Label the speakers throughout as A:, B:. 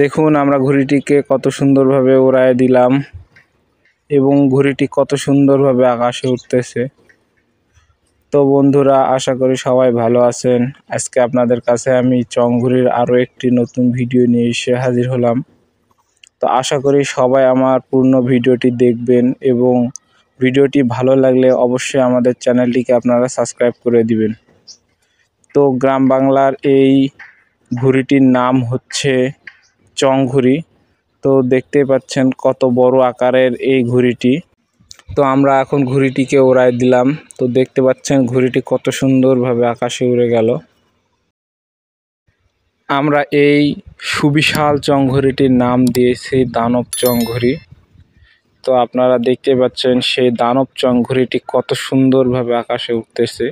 A: দেখুন আমরা ঘুড়িটিকে কত সুন্দরভাবে ওড়ায় দিলাম এবং ঘুড়িটি কত সুন্দরভাবে আকাশে উঠতেছে তো বন্ধুরা আশা করি সবাই ভালো আছেন আজকে আপনাদের কাছে আমি চং ঘুরির আরও একটি নতুন ভিডিও নিয়ে এসে হাজির হলাম তো আশা করি সবাই আমার পূর্ণ ভিডিওটি দেখবেন এবং ভিডিওটি ভালো লাগলে অবশ্যই আমাদের চ্যানেলটিকে আপনারা সাবস্ক্রাইব করে দিবেন তো গ্রাম বাংলার এই ঘুড়িটির নাম হচ্ছে চং ঘুড়ি তো দেখতে পাচ্ছেন কত বড় আকারের এই ঘুড়িটি তো আমরা এখন ঘুড়িটিকে ওড়াই দিলাম তো দেখতে পাচ্ছেন ঘুড়িটি কত সুন্দরভাবে আকাশে উড়ে গেল আমরা এই সুবিশাল চংঘড়িটির নাম দিয়েছি দানব চংঘড়ি তো আপনারা দেখতে পাচ্ছেন সেই দানব চংঘড়িটি কত সুন্দরভাবে আকাশে উঠতেছে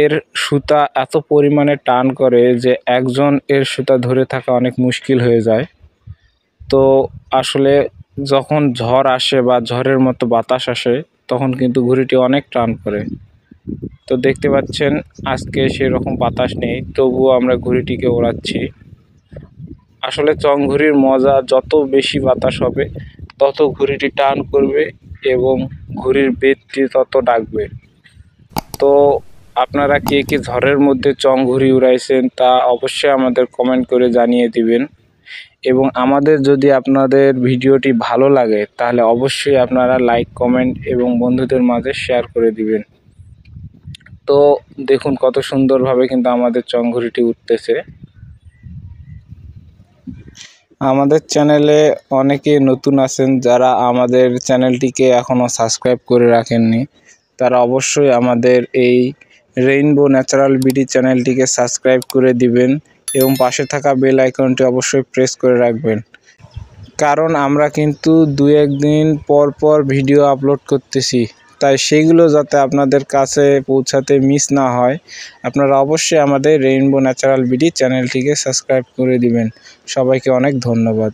A: এর সুতা এত পরিমাণে টান করে যে একজন এর সুতা ধরে থাকা অনেক মুশকিল হয়ে যায় তো আসলে যখন ঝড় আসে বা ঝড়ের মতো বাতাস আসে তখন কিন্তু ঘুড়িটি অনেক টান করে তো দেখতে পাচ্ছেন আজকে সেরকম বাতাস নেই তবুও আমরা ঘুড়িটিকে ওড়াচ্ছি আসলে চংঘুড়ির মজা যত বেশি বাতাস হবে তত ঘুড়িটি টান করবে এবং ঘুড়ির বেদটি তত ডাকবে তো আপনারা কে কে ঝড়ের মধ্যে চং ঘুরি উড়াইছেন তা অবশ্যই আমাদের কমেন্ট করে জানিয়ে দিবেন এবং আমাদের যদি আপনাদের ভিডিওটি ভালো লাগে তাহলে অবশ্যই আপনারা লাইক কমেন্ট এবং বন্ধুদের মাঝে শেয়ার করে দিবেন তো দেখুন কত সুন্দরভাবে কিন্তু আমাদের চংঘুরিটি উঠতেছে আমাদের চ্যানেলে অনেকে নতুন আছেন যারা আমাদের চ্যানেলটিকে এখনও সাবস্ক্রাইব করে রাখেননি তারা অবশ্যই আমাদের এই রেইনবো ন্যাচারাল বিডি চ্যানেলটিকে সাবস্ক্রাইব করে দিবেন এবং পাশে থাকা বেল আইকনটি অবশ্যই প্রেস করে রাখবেন কারণ আমরা কিন্তু দু একদিন পর পর ভিডিও আপলোড করতেছি তাই সেগুলো যাতে আপনাদের কাছে পৌঁছাতে মিস না হয় আপনারা অবশ্যই আমাদের রেইনবো ন্যাচারাল বিডি চ্যানেলটিকে সাবস্ক্রাইব করে দিবেন সবাইকে অনেক ধন্যবাদ